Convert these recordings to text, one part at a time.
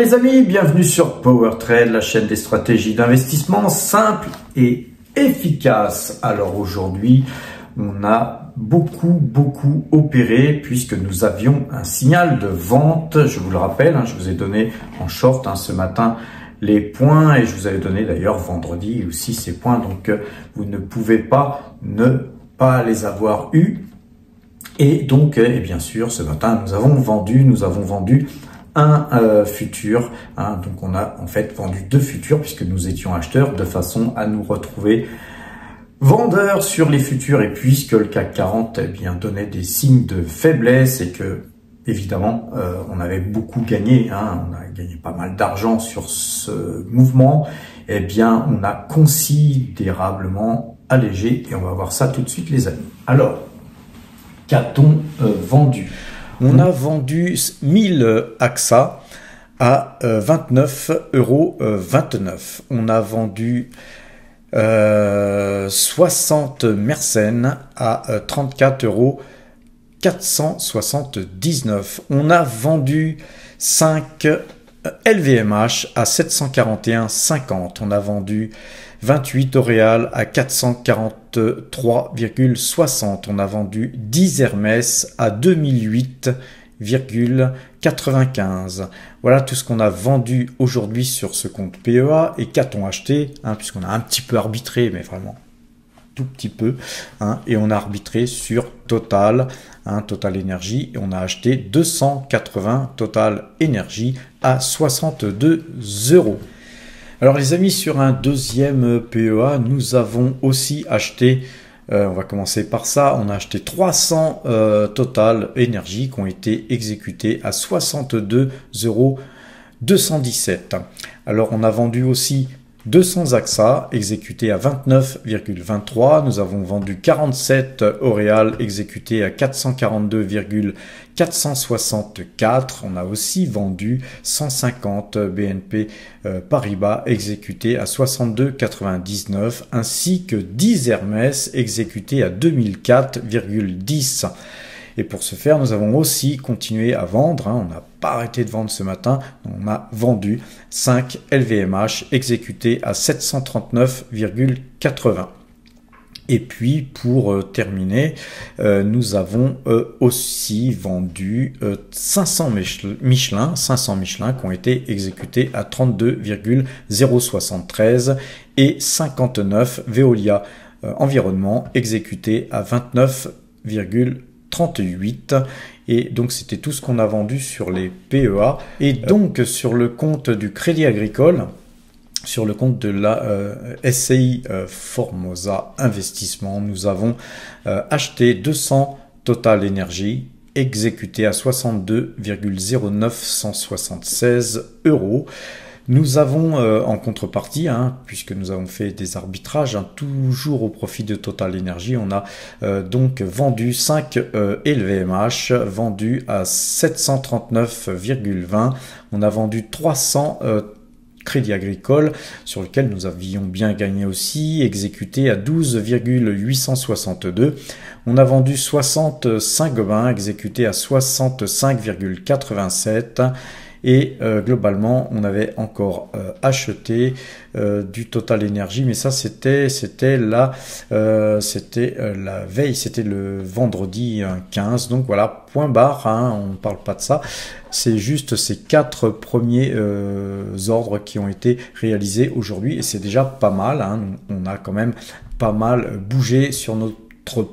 les amis, bienvenue sur Power Trade, la chaîne des stratégies d'investissement simple et efficace. Alors aujourd'hui, on a beaucoup beaucoup opéré puisque nous avions un signal de vente. Je vous le rappelle, hein, je vous ai donné en short hein, ce matin les points et je vous avais donné d'ailleurs vendredi aussi ces points. Donc euh, vous ne pouvez pas ne pas les avoir eus. Et donc, euh, et bien sûr, ce matin, nous avons vendu, nous avons vendu un euh, futur. Hein. donc on a en fait vendu deux futurs puisque nous étions acheteurs de façon à nous retrouver vendeurs sur les futurs. Et puisque le CAC 40 eh bien, donnait des signes de faiblesse et que évidemment euh, on avait beaucoup gagné, hein, on a gagné pas mal d'argent sur ce mouvement, eh bien on a considérablement allégé et on va voir ça tout de suite les amis. Alors, qu'a-t-on euh, vendu on a vendu 1000 AXA à 29,29 euh, euros. Euh, On a vendu 60 euh, Mersenne à 34 euros. On a vendu 5 LVMH à 741,50. On a vendu 28 Oréal à 443,60. On a vendu 10 Hermès à 2008,95. Voilà tout ce qu'on a vendu aujourd'hui sur ce compte PEA et qu'a-t-on acheté hein, Puisqu'on a un petit peu arbitré, mais vraiment tout petit peu. Hein, et on a arbitré sur Total, hein, Total Energy. Et on a acheté 280 Total Energy à 62 euros. Alors les amis, sur un deuxième PEA, nous avons aussi acheté, euh, on va commencer par ça, on a acheté 300 euh, total énergie qui ont été exécutés à 62,217 euros Alors on a vendu aussi 200 AXA exécutés à 29,23. Nous avons vendu 47 OREAL exécutés à 442,464. On a aussi vendu 150 BNP euh, Paribas exécutés à 62,99 ainsi que 10 Hermès exécutés à 2004,10. Et pour ce faire, nous avons aussi continué à vendre. Hein. On n'a pas arrêté de vendre ce matin. On a vendu 5 LVMH exécutés à 739,80. Et puis pour euh, terminer, euh, nous avons euh, aussi vendu 500 Michelin, 500 Michelin qui ont été exécutés à 32,073 et 59 Veolia environnement exécutés à 29,1. 38. Et donc c'était tout ce qu'on a vendu sur les PEA. Et euh. donc sur le compte du Crédit Agricole, sur le compte de la euh, SCI euh, Formosa Investissement, nous avons acheté 200 Total énergie exécuté à 62,0976 euros. Nous avons euh, en contrepartie, hein, puisque nous avons fait des arbitrages, hein, toujours au profit de Total Energy, on a euh, donc vendu 5 euh, LVMH, vendu à 739,20. On a vendu 300 crédits agricoles, sur lesquels nous avions bien gagné aussi, exécuté à 12,862. On a vendu 65 bains, exécuté à 65,87. Et euh, globalement, on avait encore euh, acheté euh, du Total Energy, mais ça c'était c'était la c'était la veille, c'était le vendredi 15. Hein, Donc voilà, point barre, hein, on ne parle pas de ça. C'est juste ces quatre premiers ordres qui ont été réalisés aujourd'hui et c'est déjà pas mal. Hein. On a quand même pas mal bougé sur notre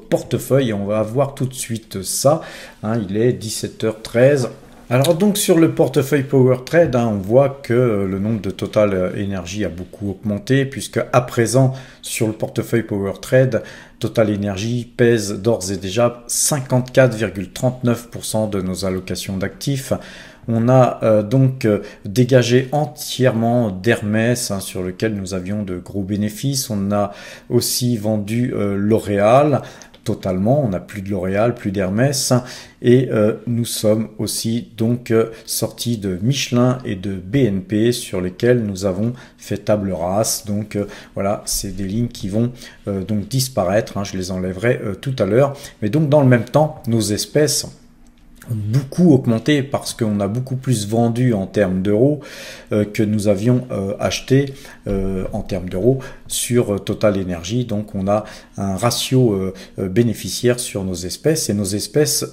portefeuille et on va voir tout de suite ça. il est 17h13. Alors donc sur le portefeuille Power Trade, hein, on voit que le nombre de Total euh, Energy a beaucoup augmenté puisque à présent sur le portefeuille Power Trade, Total Energy pèse d'ores et déjà 54,39% de nos allocations d'actifs. On a euh, donc euh, dégagé entièrement d'Hermès hein, sur lequel nous avions de gros bénéfices. On a aussi vendu L'Oréal totalement. On n'a plus de L'Oréal, plus d'Hermès. Et euh, nous sommes aussi donc euh, sortis de Michelin et de BNP sur lesquels nous avons fait table rase. Donc euh, voilà, c'est des lignes qui vont donc disparaître. Hein. je les enlèverai tout à l'heure. Mais donc dans le même temps, nos espèces beaucoup augmenté parce qu'on a beaucoup plus vendu en termes d'euros euh, que nous avions euh, acheté euh, en termes d'euros sur Total Energy. Donc on a un ratio bénéficiaire sur nos espèces et nos espèces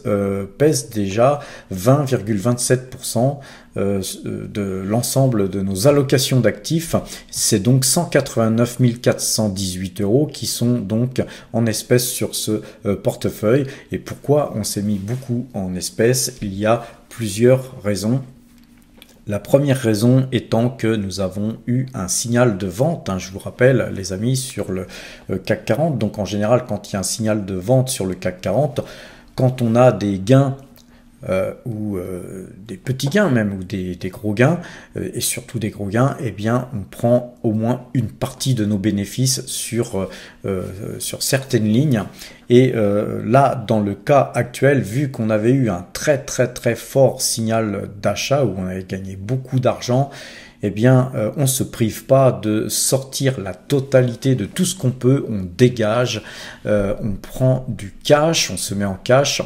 pèsent déjà 20,27% euh, de l'ensemble de nos allocations d'actifs. C'est donc 189 418 euros qui sont donc en espèces sur ce euh, portefeuille. Et pourquoi on s'est mis beaucoup en espèces Il y a plusieurs raisons. La première raison étant que nous avons eu un signal de vente, hein, je vous rappelle les amis, sur le euh, CAC 40. Donc en général, quand il y a un signal de vente sur le CAC 40, quand on a des gains euh, ou euh, des petits gains même, ou des, gros gains, euh, et surtout des gros gains, eh bien on prend au moins une partie de nos bénéfices sur, certaines lignes. Et là, dans le cas actuel, vu qu'on avait eu un très très très fort signal d'achat, où on avait gagné beaucoup d'argent, eh bien, on ne se prive pas de sortir la totalité de tout ce qu'on peut, on dégage, on prend du cash, on se met en cash,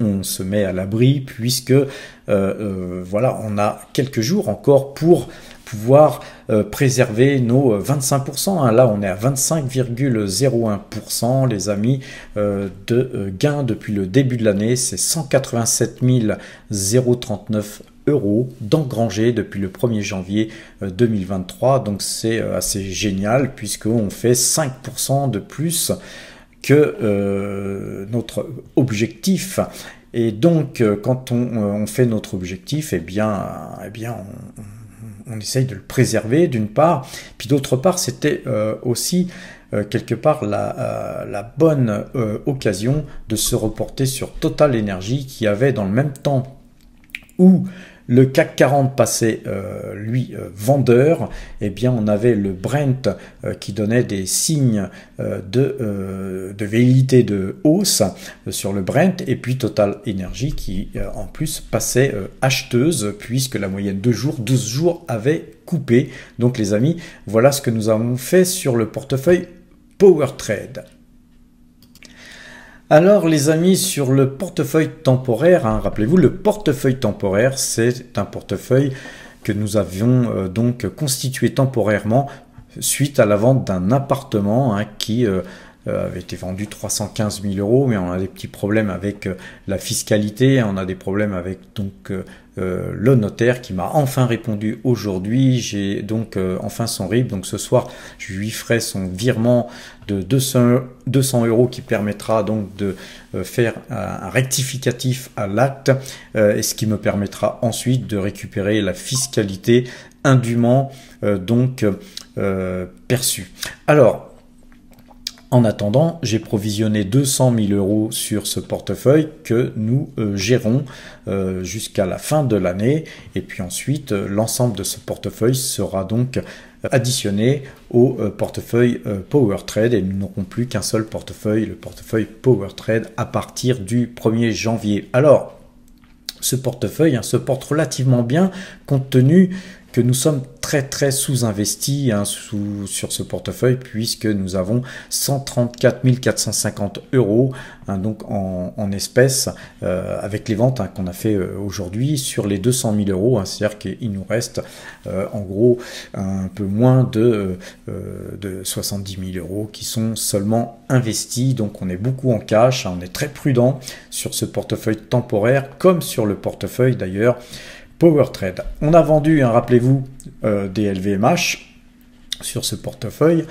on, se met à l'abri puisque euh, euh, voilà, on a quelques jours encore pour pouvoir euh, préserver nos 25%. Hein. Là, on est à 25,01%, les amis, de gains depuis le début de l'année. C'est 187 039 euros d'engranger depuis le 1er janvier 2023. Donc c'est assez génial puisqu'on fait 5% de plus que euh, notre objectif. Et donc, euh, quand euh, on, fait notre objectif, eh bien, eh bien on, essaye de le préserver d'une part, puis d'autre part, c'était aussi quelque part la, la bonne occasion de se reporter sur Total Energy qui avait dans le même temps où le CAC 40 passait, euh, lui, euh, vendeur. Eh bien, on avait le Brent euh, qui donnait des signes de, de de hausse sur le Brent. Et puis Total Energy qui, en plus, passait acheteuse puisque la moyenne de jours, 12 jours, avait coupé. Donc, les amis, voilà ce que nous avons fait sur le portefeuille Power Trade. Alors les amis, sur le portefeuille temporaire, hein, rappelez-vous, le portefeuille temporaire, c'est un portefeuille que nous avions euh, donc constitué temporairement suite à la vente d'un appartement hein, qui euh, euh, avait été vendu 315 000 euros, mais on a des petits problèmes avec la fiscalité, on a des problèmes avec donc euh, le notaire qui m'a enfin répondu aujourd'hui. J'ai donc euh, enfin son RIB. Donc ce soir, je lui ferai son virement de 200, 200 euros qui permettra donc de euh, faire un, un, rectificatif à l'acte et ce qui me permettra ensuite de récupérer la fiscalité indûment donc perçue. Alors, en attendant, j'ai provisionné 200 000 euros sur ce portefeuille que nous euh, gérons euh, jusqu'à la fin de l'année. Et puis ensuite, euh, l'ensemble de ce portefeuille sera donc additionné au portefeuille Power Trade et nous n'aurons plus qu'un seul portefeuille, le portefeuille Power Trade à partir du 1er janvier. Alors, ce portefeuille hein, se porte relativement bien compte tenu que nous sommes très très sous-investis hein, sous, sur ce portefeuille puisque nous avons 134 450 euros hein, donc en, en espèces euh, avec les ventes hein, qu'on a fait euh, aujourd'hui sur les 200 000 euros. C'est-à-dire qu'il nous reste euh, en gros un peu moins de, de 70 000 euros qui sont seulement investis. Donc on est beaucoup en cash, on est très prudent sur ce portefeuille temporaire comme sur le portefeuille d'ailleurs on a vendu, hein, rappelez-vous, euh, des LVMH sur ce portefeuille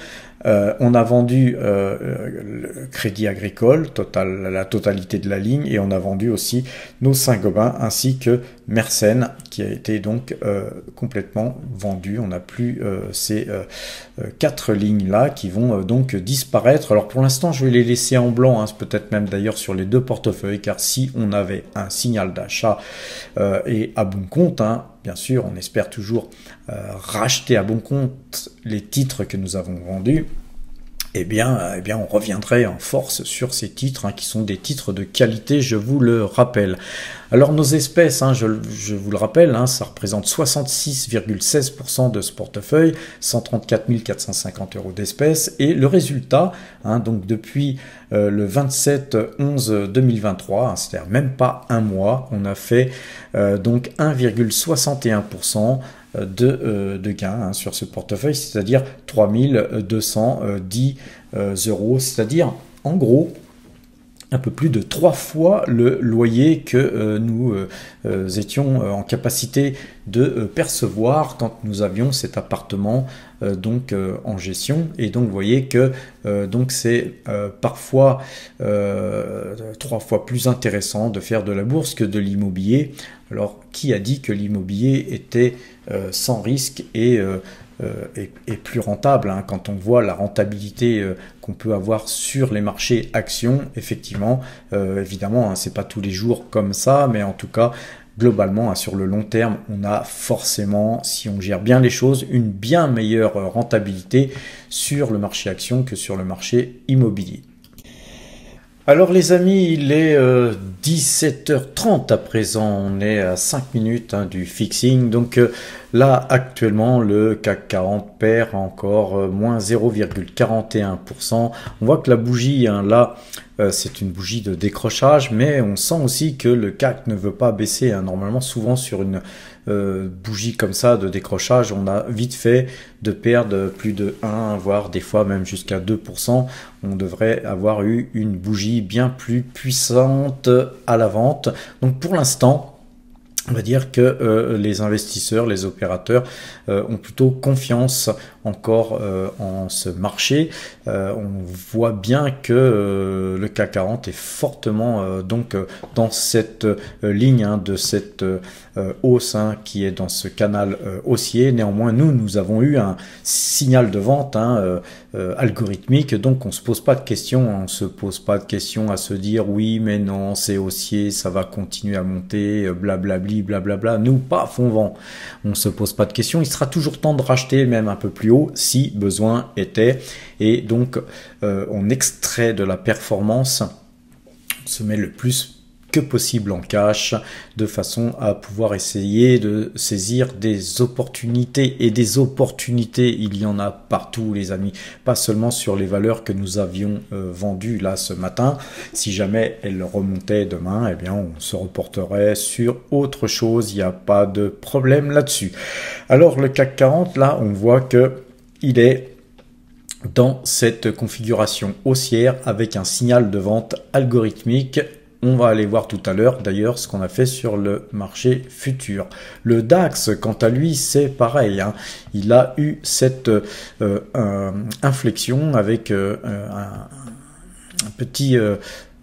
euh, on a vendu euh, le Crédit Agricole, total, la totalité de la ligne, et on a vendu aussi nos Saint-Gobain ainsi que Mersenne, qui a été donc euh, complètement vendu. On n'a plus ces quatre lignes-là qui vont donc disparaître. Alors pour l'instant, je vais les laisser en blanc, hein, peut-être même d'ailleurs sur les deux portefeuilles, car si on avait un signal d'achat et à bon compte, hein, Bien sûr, on espère toujours euh, racheter à bon compte les titres que nous avons vendus, eh bien, euh, eh bien, on reviendrait en force sur ces titres, hein, qui sont des titres de qualité, je vous le rappelle. Alors nos espèces, hein, je, je, vous le rappelle, hein, ça représente 66,16% de ce portefeuille, 134 450 euros d'espèces, et le résultat, donc depuis euh, le 27-11-2023, c'est-à-dire même pas un mois, on a fait euh, donc 1,61%. Euh, de, gains hein, sur ce portefeuille, c'est-à-dire 3210 euh, euros, c'est-à-dire en gros un peu plus de trois fois le loyer que euh, nous étions en capacité de percevoir quand nous avions cet appartement donc en gestion et donc vous voyez que donc c'est parfois trois fois plus intéressant de faire de la bourse que de l'immobilier alors qui a dit que l'immobilier était euh, sans risque euh, euh, et et plus rentable. Hein, quand on voit la rentabilité qu'on peut avoir sur les marchés actions, effectivement, évidemment, ce hein, c'est pas tous les jours comme ça, mais en tout cas, globalement, hein, sur le long terme, on a forcément, si on gère bien les choses, une bien meilleure rentabilité sur le marché actions que sur le marché immobilier. Alors les amis, il est 17h30 euh, à présent, on est à 5 minutes hein, du fixing, donc euh, Là, actuellement, le CAC 40 perd encore euh, moins 0,41%. On voit que la bougie, hein, là, euh, c'est une bougie de décrochage, mais on sent aussi que le CAC ne veut pas baisser. Hein. Normalement, souvent sur une euh, bougie comme ça de décrochage, on a vite fait de perdre plus de 1, voire des fois même jusqu'à 2%. On devrait avoir eu une bougie bien plus puissante à la vente. Donc pour l'instant, on va dire que euh, les investisseurs, les opérateurs euh, ont plutôt confiance encore euh, en ce marché. on voit bien que le CAC 40 est fortement donc dans cette ligne hein, de cette hausse euh, qui est dans ce canal euh, haussier. Néanmoins, nous, nous avons eu un signal de vente hein, euh, algorithmique, donc on se pose pas de questions, on se pose pas de questions à se dire oui, mais non, c'est haussier, ça va continuer à monter, blablabli, blablabla. Nous, pas fond vent. On se pose pas de questions. Il sera toujours temps de racheter, même un peu plus haut, si besoin était. Et donc, on extrait de la performance, on se met le plus que possible en cash, de façon à pouvoir essayer de saisir des opportunités. Et des opportunités, il y en a partout, les amis. Pas seulement sur les valeurs que nous avions euh, vendues là ce matin. Si jamais elles remontait demain, eh bien, on se reporterait sur autre chose. Il n'y a pas de problème là-dessus. Alors, le CAC 40, là, on voit que il est dans cette configuration haussière avec un signal de vente algorithmique on va aller voir tout à l'heure d'ailleurs ce qu'on a fait sur le marché futur. Le DAX, quant à lui, c'est pareil. Hein. Il a eu cette euh, inflexion avec euh, un, petit euh,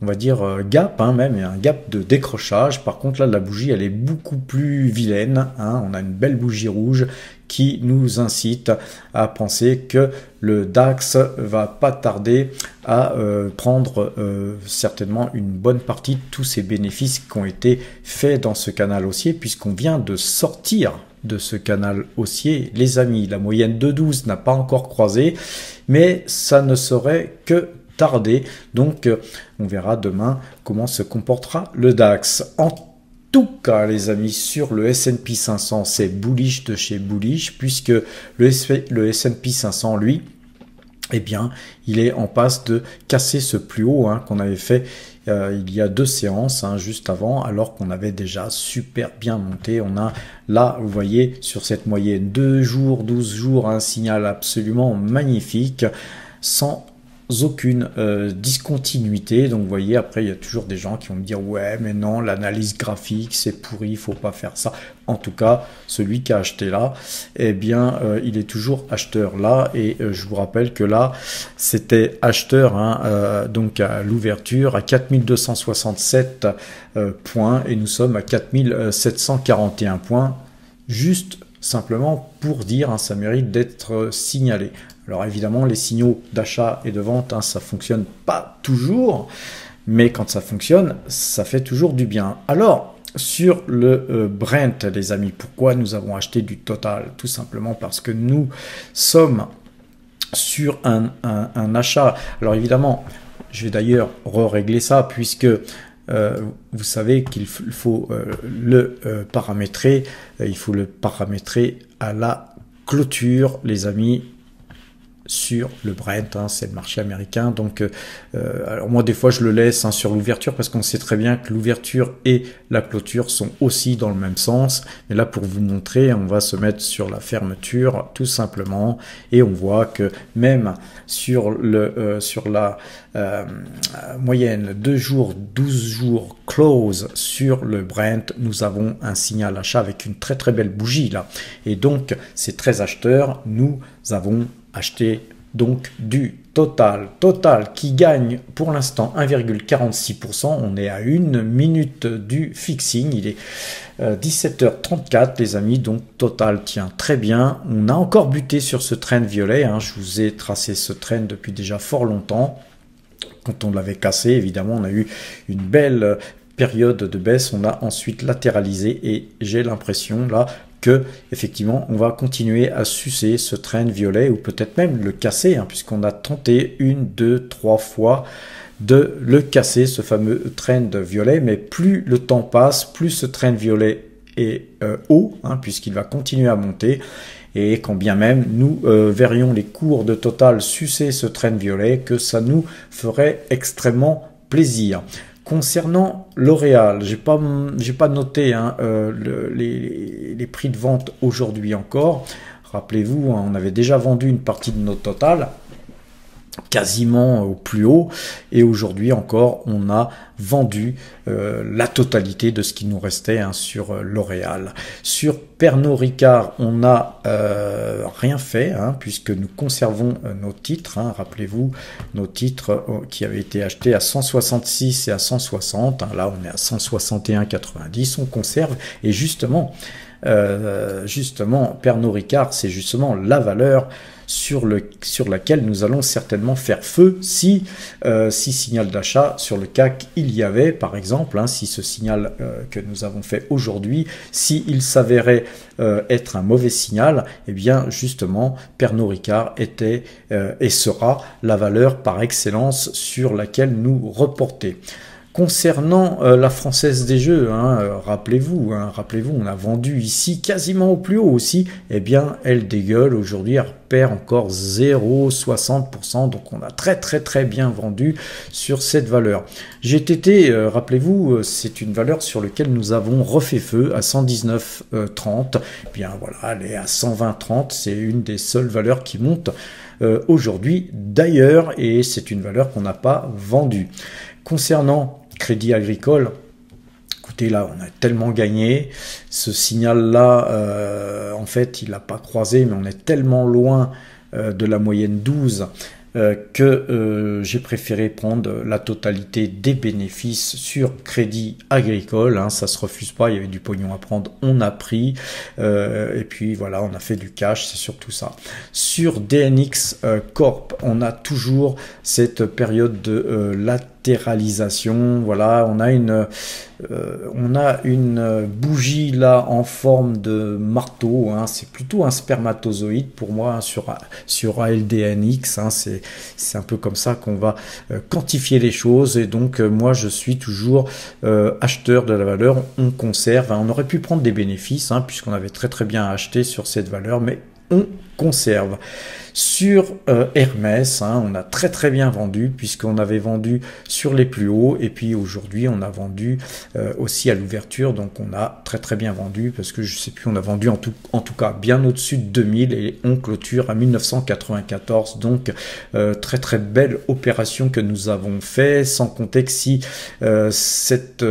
on va dire gap hein, même, un gap de décrochage. Par contre là la bougie elle est beaucoup plus vilaine, hein. on a une belle bougie rouge qui nous incite à penser que le DAX va pas tarder à euh, prendre euh, certainement une bonne partie de tous ces bénéfices qui ont été faits dans ce canal haussier puisqu'on vient de sortir de ce canal haussier. Les amis, la moyenne de 12 n'a pas encore croisé, mais ça ne serait que tarder. Donc, euh, on verra demain comment se comportera le DAX. En tout cas, les amis, sur le S&P 500, c'est bullish de chez bullish, puisque le, S&P 500, lui, eh bien, il est en passe de casser ce plus haut hein, qu'on avait fait euh, il y a deux séances hein, juste avant, alors qu'on avait déjà super bien monté. On a là, vous voyez, sur cette moyenne deux jours, 12 jours, un signal absolument magnifique aucune euh, discontinuité. Donc vous voyez, après il y a toujours des gens qui vont me dire ouais mais non, l'analyse graphique c'est pourri, il faut pas faire ça. En tout cas, celui qui a acheté là, et eh bien euh, il est toujours acheteur là. Et euh, je vous rappelle que là c'était acheteur hein, donc à l'ouverture à 4267 points et nous sommes à 4741 points juste simplement pour dire ça mérite d'être signalé. Alors évidemment, les signaux d'achat et de vente, hein, ça fonctionne pas toujours, mais quand ça fonctionne, ça fait toujours du bien. Alors, sur le euh, Brent, les amis, pourquoi nous avons acheté du Total Tout simplement parce que nous sommes sur un, un achat. Alors évidemment, je vais d'ailleurs re-régler ça puisque euh, vous savez qu'il faut euh, le euh, paramétrer, il faut le paramétrer à la clôture, les amis sur le Brent, hein, c'est le marché américain. Donc, euh, euh alors moi des fois je le laisse hein, sur l'ouverture parce qu'on sait très bien que l'ouverture et la clôture sont aussi dans le même sens. Mais là pour vous montrer, on va se mettre sur la fermeture tout simplement et on voit que même sur le euh, sur la euh, moyenne 2 jours, 12 jours close sur le Brent, nous avons un signal achat avec une très très belle bougie là. Et donc c'est très acheteur. Nous avons acheter donc du Total. Total qui gagne pour l'instant 1,46%. On est à une minute du fixing. Il est 17h34 euh, les amis. Donc Total tient très bien. On a encore buté sur ce train violet. Hein. Je vous ai tracé ce train depuis déjà fort longtemps. Quand on l'avait cassé, évidemment, on a eu une belle euh, période de baisse, on a ensuite latéralisé et j'ai l'impression là que effectivement on va continuer à sucer ce train violet ou peut-être même le casser hein, puisqu'on a tenté une, deux, trois fois de le casser ce fameux train violet mais plus le temps passe plus ce train violet est euh, haut hein, puisqu'il va continuer à monter et quand bien même nous euh, verrions les cours de Total sucer ce train violet que ça nous ferait extrêmement plaisir. Concernant L'Oréal, j'ai pas pas noté hein, euh, les, prix de vente aujourd'hui encore. Rappelez-vous, hein, on avait déjà vendu une partie de notre total quasiment au plus haut et aujourd'hui encore on a vendu euh, la totalité de ce qui nous restait hein, sur euh, L'Oréal. Sur Pernod Ricard on n'a euh, rien fait hein, puisque nous conservons nos titres, hein. rappelez-vous nos titres qui avaient été achetés à 166 et à 160, là on est à 161,90, on conserve et justement justement Pernod Ricard c'est justement la valeur sur, le, sur laquelle nous allons certainement faire feu si, euh, si signal d'achat sur le CAC il y avait, par exemple, hein, si ce signal euh, que nous avons fait aujourd'hui, s'il s'avérait euh, être un mauvais signal, eh bien justement, Pernod Ricard était et sera la valeur par excellence sur laquelle nous reporter concernant euh, la Française des Jeux, hein, euh, rappelez-vous, hein, rappelez-vous, on a vendu ici quasiment au plus haut aussi, eh bien elle dégueule aujourd'hui, elle perd encore 0,60%, donc on a très très très bien vendu sur cette valeur. GTT, euh, rappelez-vous, c'est une valeur sur laquelle nous avons refait feu à 119,30, eh bien voilà, elle est à 120,30, c'est une des seules valeurs qui monte. aujourd'hui d'ailleurs et c'est une valeur qu'on n'a pas vendue. Concernant Crédit Agricole. Écoutez, là, on a tellement gagné. Ce signal-là, euh, en fait, il n'a pas croisé, mais on est tellement loin euh, de la moyenne 12 euh, que j'ai préféré prendre la totalité des bénéfices sur Crédit Agricole. Hein. ça se refuse pas, il y avait du pognon à prendre, on a pris. et puis voilà, on a fait du cash, c'est surtout ça. Sur DNX Corp, on a toujours cette période de la voilà, on a une, euh, on a une bougie là en forme de marteau. Hein. C'est plutôt un spermatozoïde pour moi hein, sur, sur ALDNX. Hein. C'est, un peu comme ça qu'on va euh, quantifier les choses. Et donc, euh, moi, je suis toujours acheteur de la valeur. On conserve. On aurait pu prendre des bénéfices puisqu'on avait très très bien acheté sur cette valeur, mais on conserve. Sur euh, Hermès, hein, on a très très bien vendu puisqu'on avait vendu sur les plus hauts et puis aujourd'hui on a vendu euh, aussi à l'ouverture donc on a très très bien vendu parce que je sais plus on a vendu en tout, en tout cas bien au-dessus de 2000 et on clôture à 1994 donc euh, très très belle opération que nous avons fait sans compter que si cette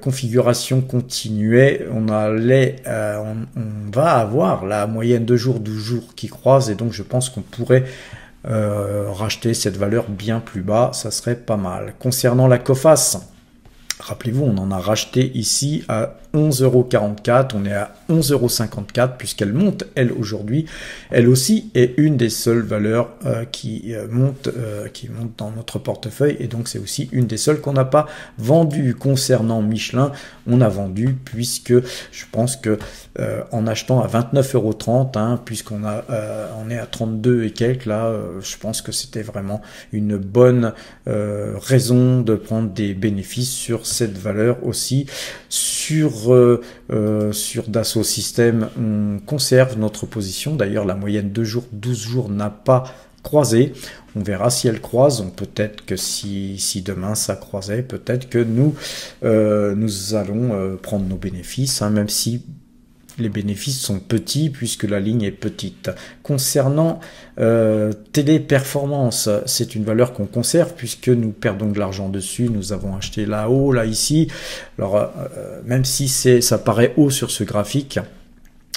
configuration continuait on allait on, va avoir la moyenne de jour 12 jours qui croise et donc je pense qu'on pourrait euh, racheter cette valeur bien plus bas, ça serait pas mal. Concernant la Coface, rappelez-vous, on en a racheté ici à 11,44€, on est à 11,54€ puisqu'elle monte, elle, aujourd'hui. Elle aussi est une des seules valeurs euh, qui, euh, monte, euh, qui monte dans notre portefeuille et donc c'est aussi une des seules qu'on n'a pas vendues. Concernant Michelin, on a vendu puisque je pense que en achetant à 29,30€, hein, puisqu'on a, on est à 32 et quelques, là, je pense que c'était vraiment une bonne raison de prendre des bénéfices sur cette valeur aussi. Sur euh, sur Dassault System, on conserve notre position. D'ailleurs, la moyenne 2 jours, 12 jours n'a pas croisé. On verra si elle croise. Peut-être que si, demain ça croisait, peut-être que nous, euh, nous allons euh, prendre nos bénéfices, hein, même si les bénéfices sont petits puisque la ligne est petite. Concernant euh, téléperformance, c'est une valeur qu'on conserve puisque nous perdons de l'argent dessus, nous avons acheté là-haut, là ici. Alors euh, même si c'est ça paraît haut sur ce graphique,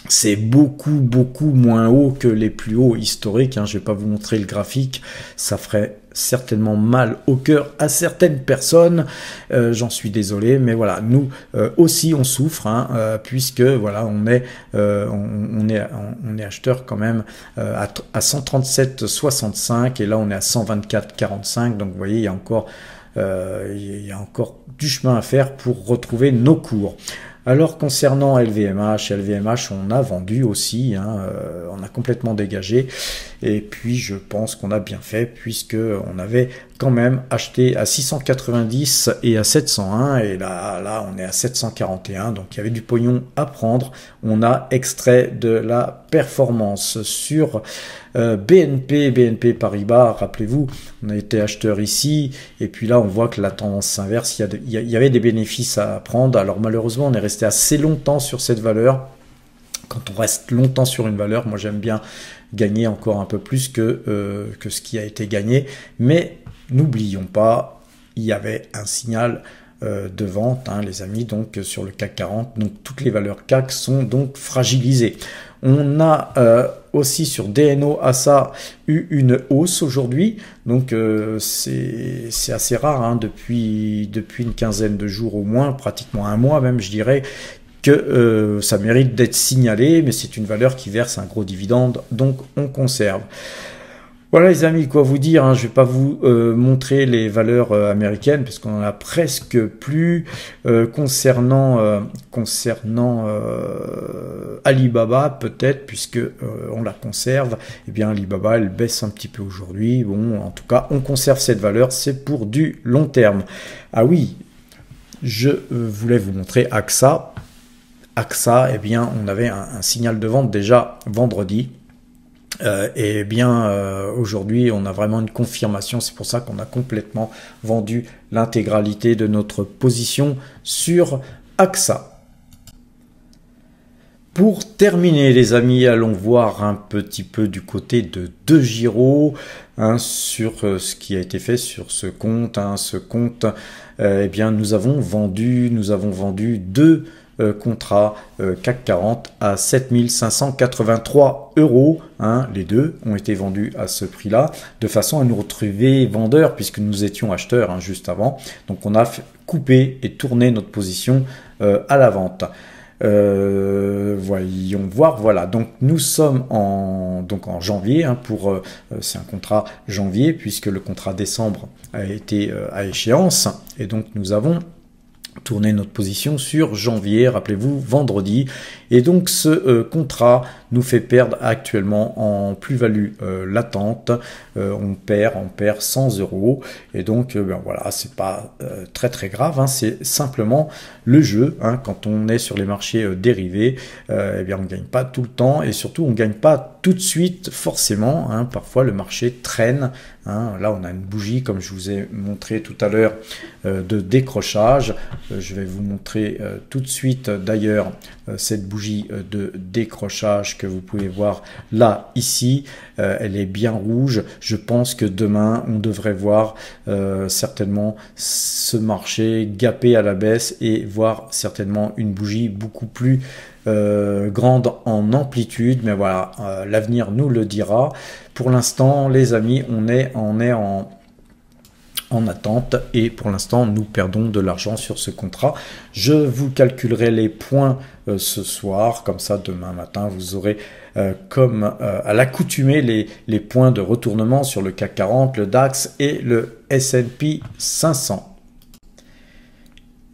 c'est beaucoup beaucoup moins haut que les plus hauts historiques. Je hein. Je vais pas vous montrer le graphique, ça ferait certainement mal au cœur à certaines personnes. Euh, j'en suis désolé, mais voilà, nous euh, aussi on souffre, hein, euh, puisque voilà, on est, on, est, on est acheteur quand même à, à 137,65 et là on est à 124,45. Donc vous voyez, il y a encore, il y a encore du chemin à faire pour retrouver nos cours. Alors concernant LVMH, LVMH on a vendu aussi, hein, on a complètement dégagé. Et puis je pense qu'on a bien fait puisque on avait quand même acheté à 690 et à 701 et là là on est à 741 donc il y avait du pognon à prendre. On a extrait de la performance sur euh, BNP BNP Paribas. Rappelez-vous, on a été acheteur ici et puis là on voit que la tendance s'inverse. il y avait des bénéfices à prendre. Alors malheureusement on est resté assez longtemps sur cette valeur quand on reste longtemps sur une valeur, moi j'aime bien gagner encore un peu plus que, euh, que ce qui a été gagné. Mais n'oublions pas, il y avait un signal euh, de vente, hein, les amis, donc sur le CAC 40. Donc toutes les valeurs CAC sont donc fragilisées. On a euh, aussi sur DNO ASA eu une hausse aujourd'hui. Donc c'est assez rare hein, depuis, depuis une quinzaine de jours au moins, pratiquement un mois même je dirais, que euh, ça mérite d'être signalé, mais c'est une valeur qui verse un gros dividende, donc on conserve. Voilà les amis, quoi vous dire, hein. je vais pas vous euh, montrer les valeurs euh, américaines parce qu'on en a presque plus euh, concernant concernant Alibaba peut-être puisque on la conserve. et eh bien Alibaba elle baisse un petit peu aujourd'hui. Bon, en tout cas, on conserve cette valeur, c'est pour du long terme. Ah oui, je voulais vous montrer AXA AXA, eh bien, on avait un, signal de vente déjà vendredi. Eh et bien euh, aujourd'hui, on a vraiment une confirmation. C'est pour ça qu'on a complètement vendu l'intégralité de notre position sur AXA. Pour terminer, les amis, allons voir un petit peu du côté de De Giro hein, sur euh, ce qui a été fait sur ce compte. Hein. ce compte, euh, eh bien, nous avons vendu, nous avons vendu deux euh, contrat euh, CAC 40 à 7583 euros. Hein. les deux ont été vendus à ce prix-là, de façon à nous retrouver vendeurs, puisque nous étions acheteurs hein, juste avant. Donc on a coupé et tourné notre position euh, à la vente. voyons voir, voilà. Donc nous sommes en, donc en janvier, hein, pour c'est un contrat janvier, puisque le contrat décembre a été à échéance, et donc nous avons tourner notre position sur janvier, rappelez-vous, vendredi. Et donc ce euh, contrat nous fait perdre actuellement en plus-value l'attente euh, latente. Euh, on perd, on perd 100 euros. Et donc, euh, ben voilà, c'est pas très très grave. Hein. c'est simplement le jeu. Hein. quand on est sur les marchés dérivés, eh bien, on gagne pas tout le temps et surtout, on gagne pas tout de suite forcément. Hein. parfois, le marché traîne. là, on a une bougie, comme je vous ai montré tout à l'heure, de décrochage. je vais vous montrer tout de suite d'ailleurs cette bougie de décrochage vous pouvez voir là, ici. Euh, elle est bien rouge. Je pense que demain, on devrait voir euh, certainement ce marché gaper à la baisse et voir certainement une bougie beaucoup plus euh, grande en amplitude. Mais voilà, l'avenir nous le dira. Pour l'instant, les amis, on est, on est en en attente et pour l'instant nous perdons de l'argent sur ce contrat. Je vous calculerai les points euh, ce soir, comme ça demain matin vous aurez euh, comme euh, à l'accoutumée les, points de retournement sur le CAC 40, le DAX et le SP 500.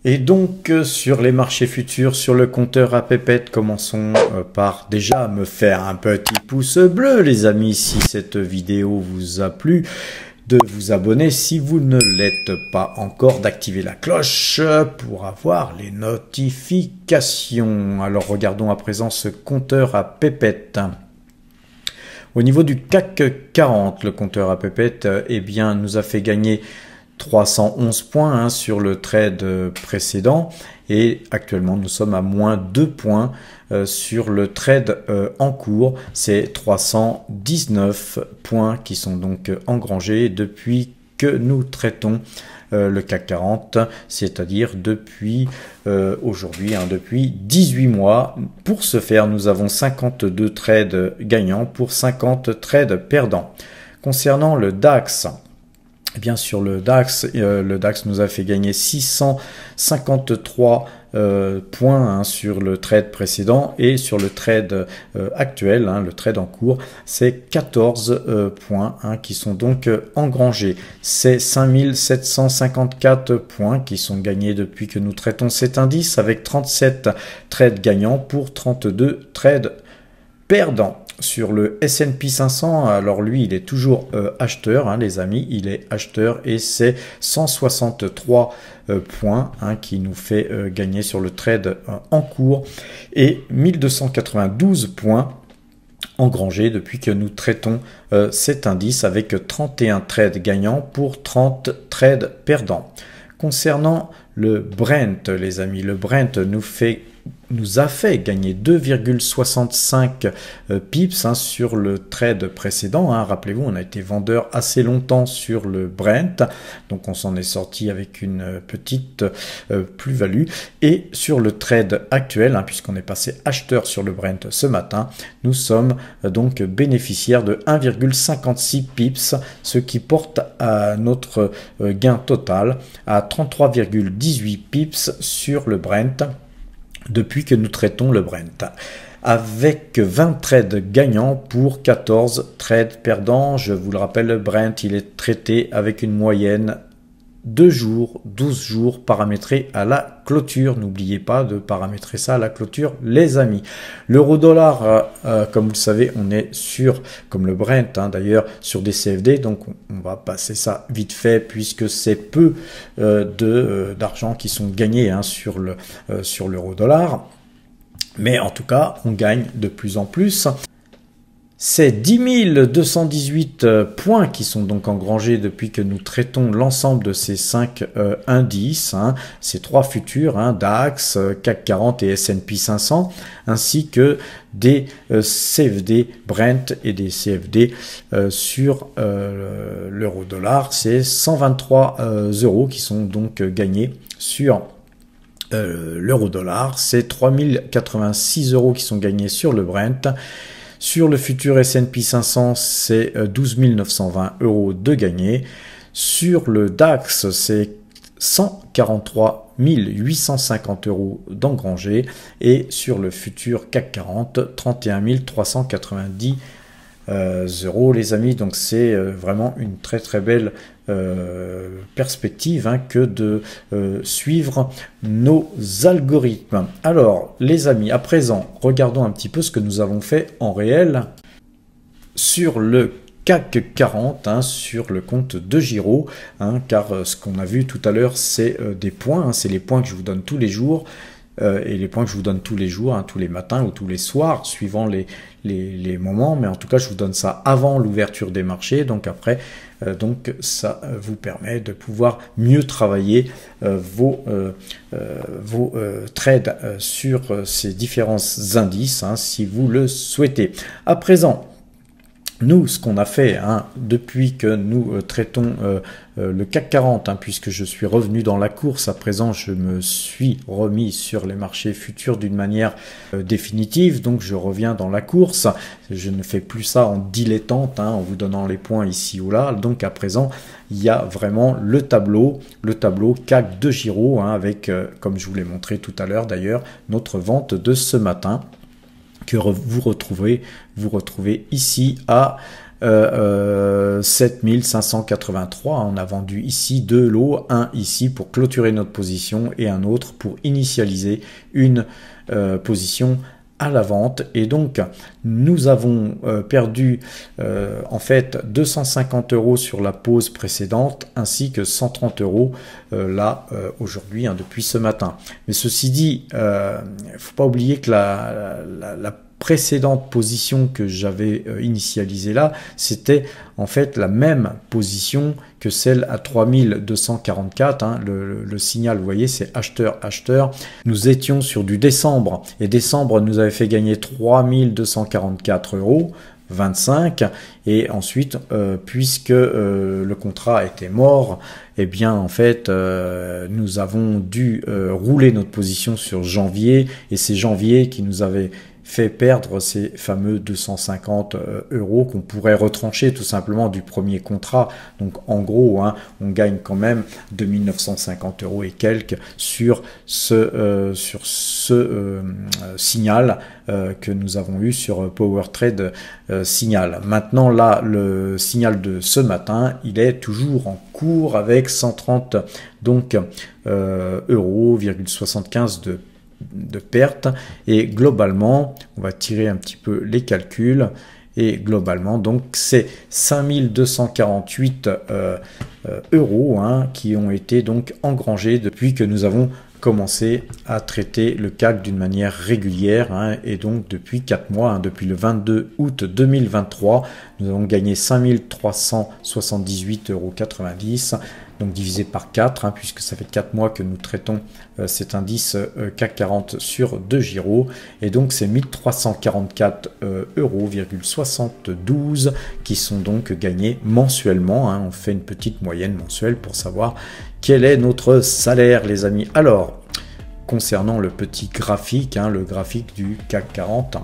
Et donc sur les marchés futurs, sur le compteur à pépette, commençons par déjà me faire un petit pouce bleu les amis si cette vidéo vous a plu de vous abonner si vous ne l'êtes pas encore, d'activer la cloche pour avoir les notifications. Alors regardons à présent ce compteur à pépette. Au niveau du CAC 40, le compteur à pépette, eh bien, nous a fait gagner 311 points hein, sur le trade euh, précédent et actuellement nous sommes à moins 2 points euh, sur le trade euh, en cours. C'est 319 points qui sont donc engrangés depuis que nous traitons le CAC 40, c'est-à-dire depuis aujourd'hui, hein, depuis 18 mois. Pour ce faire, nous avons 52 trades gagnants pour 50 trades perdants. Concernant le DAX, eh bien sur le DAX, euh, le DAX nous a fait gagner 653 euh, points hein, sur le trade précédent et sur le trade euh, actuel, hein, le trade en cours, c'est 14 points hein, qui sont donc engrangés. C'est 5754 points qui sont gagnés depuis que nous traitons cet indice avec 37 trades gagnants pour 32 trades perdant sur le S&P 500, alors lui, il est toujours euh, acheteur, hein, les amis, il est acheteur et c'est 163 euh, points hein, qui nous fait euh, gagner sur le trade en cours et 1292 points engrangés depuis que nous traitons cet indice avec 31 trades gagnants pour 30 trades perdants. Concernant le Brent, les amis, le Brent nous fait nous a fait gagner 2,65 euh, pips hein, sur le trade précédent. Hein. Rappelez-vous, on a été vendeur assez longtemps sur le Brent, donc on s'en est sorti avec une euh, petite euh, plus-value. Et sur le trade actuel, hein, puisqu'on est passé acheteur sur le Brent ce matin, nous sommes donc bénéficiaires de 1,56 pips, ce qui porte à notre gain total à 33,18 pips sur le Brent depuis que nous traitons le Brent. Avec 20 trades gagnants pour 14 trades perdants. Je vous le rappelle, le Brent, il est traité avec une moyenne 2 jours, 12 jours paramétrés à la clôture. N'oubliez pas de paramétrer ça à la clôture, les amis. L'euro dollar, euh, euh, comme vous le savez, on est sur, comme le Brent hein, d'ailleurs, sur des CFD. Donc on, va passer ça vite fait puisque c'est peu euh, d'argent qui sont gagnés hein, sur l'euro dollar. Mais en tout cas, on gagne de plus en plus. C'est 10 218 euh, points qui sont donc engrangés depuis que nous traitons l'ensemble de ces 5 euh, indices, hein. ces trois futurs, DAX, CAC 40 et S&P 500, ainsi que des euh, CFD Brent et des CFD sur l'euro-dollar, c'est 123 euros qui sont donc gagnés sur l'euro-dollar, c'est 3086 euros qui sont gagnés sur le Brent sur le futur S&P 500, c'est 12 euh, 920 euros de gagné. Sur le DAX, c'est 143 850 euros d'engrangé. Et sur le futur CAC 40, 31 390 euros 0 euh, les amis. Donc c'est euh, vraiment une très très belle euh, perspective hein, que de suivre nos algorithmes. Alors les amis, à présent, regardons un petit peu ce que nous avons fait en réel sur le CAC 40 hein, sur le compte de Giro, hein, car ce qu'on a vu tout à l'heure, c'est des points, c'est les points que je vous donne tous les jours. Euh, et les points que je vous donne tous les jours, hein, tous les matins ou tous les soirs, suivant les, les, moments. Mais en tout cas, je vous donne ça avant l'ouverture des marchés. Donc après, euh, donc ça euh, vous permet de pouvoir mieux travailler vos, vos trades sur ces différents indices, hein, si vous le souhaitez. À présent, nous, ce qu'on a fait hein, depuis que nous euh, traitons euh, euh, le CAC 40, hein, puisque je suis revenu dans la course, à présent je me suis remis sur les marchés futurs d'une manière définitive, donc je reviens dans la course, je ne fais plus ça en dilettante, hein, en vous donnant les points ici ou là, donc à présent il y a vraiment le tableau, le tableau CAC de Giro, avec, comme je vous l'ai montré tout à l'heure d'ailleurs, notre vente de ce matin que vous retrouvez, vous retrouvez ici à 7583. Euh, euh, On a vendu ici deux lots, un ici pour clôturer notre position et un autre pour initialiser une euh, position à la vente et donc nous avons euh, perdu euh, en fait 250 euros sur la pause précédente ainsi que 130 euros euh, là aujourd'hui hein, depuis ce matin mais ceci dit il faut pas oublier que la, la, la précédente position que j'avais euh, initialisée là, c'était en fait la même position que celle à 3244. Hein, le, le, signal, vous voyez, c'est acheteur, acheteur. Nous étions sur du décembre et décembre nous avait fait gagner 3244 euros. 25 et ensuite euh, puisque euh, le contrat était mort et eh bien en fait nous avons dû rouler notre position sur janvier et c'est janvier qui nous avait fait perdre ces fameux 250 euh, euros qu'on pourrait retrancher tout simplement du premier contrat. Donc en gros, hein, on gagne quand même 2950 euros et quelques sur ce, euh, sur ce euh, signal que nous avons eu sur PowerTrade Signal. Maintenant là, le signal de ce matin, il est toujours en cours avec 130 donc 75 de de pertes. Et globalement, on va tirer un petit peu les calculs. Et globalement, donc, c'est 5248 euh, euh, euros hein, qui ont été donc engrangés depuis que nous avons commencé à traiter le CAC d'une manière régulière. Hein, et donc, depuis 4 mois, hein, depuis le 22 août 2023, nous avons gagné 5378,90 euros donc divisé par 4, hein, puisque ça fait 4 mois que nous traitons euh, cet indice euh, CAC 40 sur 2 Giro, et donc c'est 1344,72 euh, euros, qui sont donc gagnés mensuellement. Hein. on fait une petite moyenne mensuelle pour savoir quel est notre salaire, les amis. Alors, concernant le petit graphique, hein, le graphique du CAC 40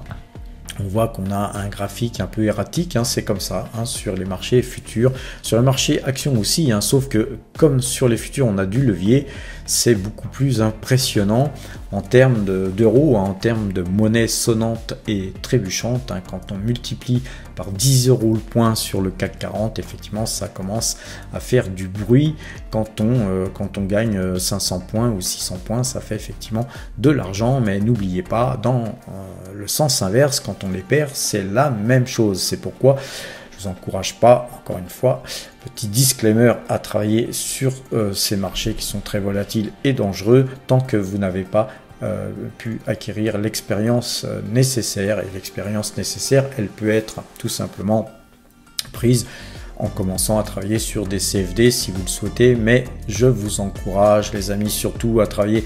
on voit qu'on a un graphique un peu erratique, hein, c'est comme ça hein, sur les marchés futurs, sur le marché action aussi, hein, sauf que comme sur les futurs on a du levier, c'est beaucoup plus impressionnant en termes d'euros, hein, en termes de monnaie sonnante et trébuchante. Hein. quand on multiplie par 10 euros le point sur le CAC 40, effectivement, ça commence à faire du bruit. Quand on, euh, quand on gagne 500 euh, points ou 600 points, ça fait effectivement de l'argent. Mais n'oubliez pas, dans euh, le sens inverse, quand on les perd, c'est la même chose. C'est pourquoi encourage pas, encore une fois, petit disclaimer, à travailler sur euh, ces marchés qui sont très volatiles et dangereux tant que vous n'avez pas euh, pu acquérir l'expérience euh, nécessaire. Et l'expérience nécessaire, elle peut être tout simplement prise en commençant à travailler sur des CFD si vous le souhaitez, mais je vous encourage les amis surtout à travailler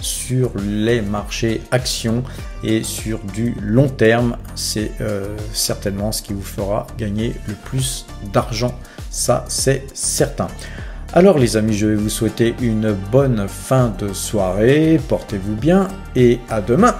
sur les marchés actions et sur du long terme, c'est euh, certainement ce qui vous fera gagner le plus d'argent. Ça, c'est certain. Alors les amis, je vais vous souhaiter une bonne fin de soirée, portez-vous bien et à demain